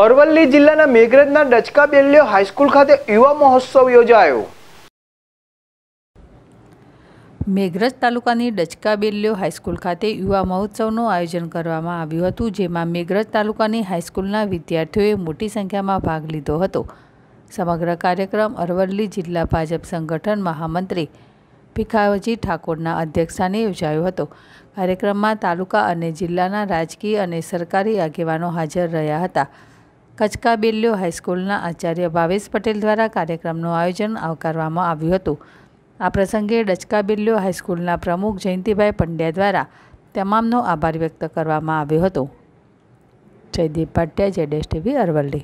અરવલ્લી જિલ્લાના મેઘરજના ડચકા બેલ્યો હાઈસ્કૂલ ખાતે યુવા મહોત્સવ યોજાયો મેઘરજ તાલુકાની ડચકા બેલ્યો હાઈસ્કૂલ ખાતે યુવા મહોત્સવનું આયોજન કરવામાં આવ્યું હતું જેમાં મેઘરજ તાલુકાની હાઈસ્કૂલના વિદ્યાર્થીઓએ મોટી સંખ્યામાં ભાગ લીધો હતો સમગ્ર કાર્યક્રમ અરવલ્લી જિલ્લા ભાજપ સંગઠન મહામંત્રી ભીખાવજી ઠાકોરના અધ્યક્ષસ્થાને યોજાયો હતો કાર્યક્રમમાં તાલુકા અને જિલ્લાના રાજકીય અને સરકારી આગેવાનો હાજર રહ્યા હતા કચકા બેલ્યો હાઈસ્કૂલના આચાર્ય ભાવેશ પટેલ દ્વારા કાર્યક્રમનું આયોજન આવકારવામાં આવ્યું હતું આ પ્રસંગે ડચકા બેલ્યો હાઈસ્કૂલના પ્રમુખ જયંતિભાઈ પંડ્યા દ્વારા તમામનો આભાર વ્યક્ત કરવામાં આવ્યો હતો જયદીપ ભાટિયા જેડેશ ટીવી અરવલ્લી